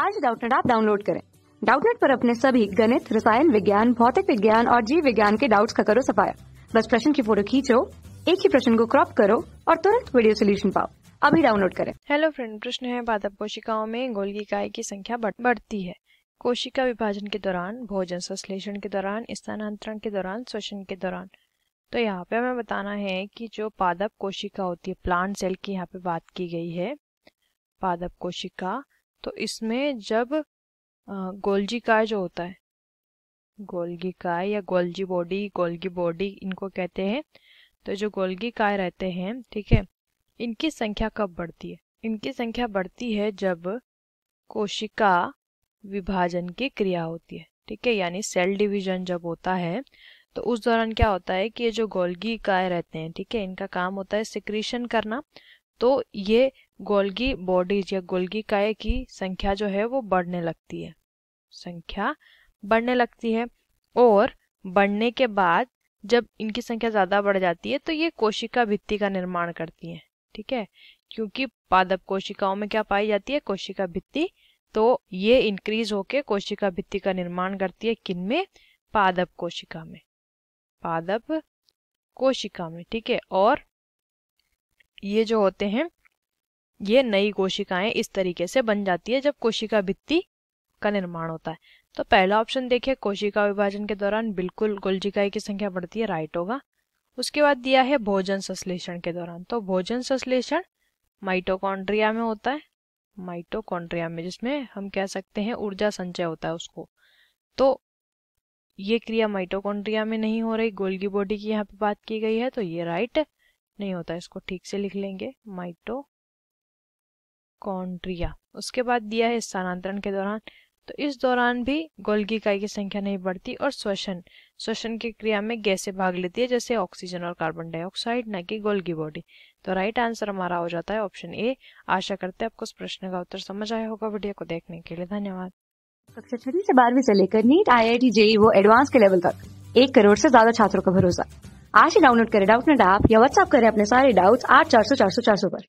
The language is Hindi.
आज डाउटनेट आप डाउनलोड करें डाउटनेट पर अपने सभी गणित रसायन विज्ञान भौतिक विज्ञान और जीव विज्ञान के डाउट्स का करो सफाया बस प्रश्न की फोटो खींचो एक ही प्रश्न को क्रॉप करो और तुरंत वीडियो सोल्यूशन पाओ अभी डाउनलोड करें हेलो फ्रेंड प्रश्न है पादप कोशिकाओं में गोलगी काय की संख्या बढ़ती है कोशिका विभाजन के दौरान भोजन संश्लेषण के दौरान स्थानांतरण के दौरान श्वसन के दौरान तो यहाँ पे हमें बताना है कि जो पादप कोशिका होती है प्लांट सेल की यहाँ पे बात की गई है पादप कोशिका तो इसमें जब गोल्जी काय जो होता है गोल्गी काय या गोल्जी बॉडी गोल्गी बॉडी इनको कहते हैं तो जो गोल्गी काय रहते हैं ठीक है इनकी संख्या कब बढ़ती है इनकी संख्या बढ़ती है जब कोशिका विभाजन की क्रिया होती है ठीक है यानी सेल डिवीजन जब होता है तो उस दौरान क्या होता है कि ये जो गोल्गी काय रहते हैं ठीक है इनका काम होता है सिक्रीशन करना तो ये गोल्गी बॉडीज या गोल्गी काय की संख्या जो है वो बढ़ने लगती है संख्या बढ़ने लगती है और बढ़ने के बाद जब इनकी संख्या ज़्यादा बढ़ जाती है तो ये कोशिका भित्ति का निर्माण करती हैं ठीक है क्योंकि पादप कोशिकाओं में क्या पाई जाती है कोशिका भित्ति तो ये इंक्रीज होके कोशिका भित्ति का निर्माण करती है किन में पादप कोशिका में पादप कोशिका में ठीक है और ये जो होते हैं ये नई कोशिकाएं इस तरीके से बन जाती है जब कोशिका भित्ति का निर्माण होता है तो पहला ऑप्शन देखिए कोशिका विभाजन के दौरान बिल्कुल गोलजिकाई की संख्या बढ़ती है राइट होगा उसके बाद दिया है भोजन संश्लेषण के दौरान तो भोजन संश्लेषण माइटोकॉन्ड्रिया में होता है माइटोकॉन्ड्रिया में जिसमें हम कह सकते हैं ऊर्जा संचय होता है उसको तो ये क्रिया माइटोकॉन्ड्रिया में नहीं हो रही गोल्गी बॉडी की यहाँ पे बात की गई है तो ये राइट नहीं होता इसको ठीक से लिख लेंगे माइटो माइटोकॉन्ड्रिया उसके बाद दिया है स्थानांतरण के दौरान तो इस दौरान भी गोल्गी इकाई की संख्या नहीं बढ़ती और श्वसन श्वसन की क्रिया में गैसें भाग लेती है जैसे ऑक्सीजन और कार्बन डाइऑक्साइड न कि गोल्गी बॉडी तो राइट आंसर हमारा हो जाता है ऑप्शन ए आशा करते हैं आपको इस प्रश्न का उत्तर समझ आया होगा वीडियो को देखने के लिए धन्यवाद कक्षा छठी से बारहवीं से लेकर NEET I I T JEE वो एडवांस के लेवल तक एक करोड़ से ज्यादा छात्रों का भरोसा आज ही डाउनलोड करें डाउट नेट ऐप या व्हाट्सअप करें अपने सारे डाउट्स आठ चार सौ चार सौ चार सौ पर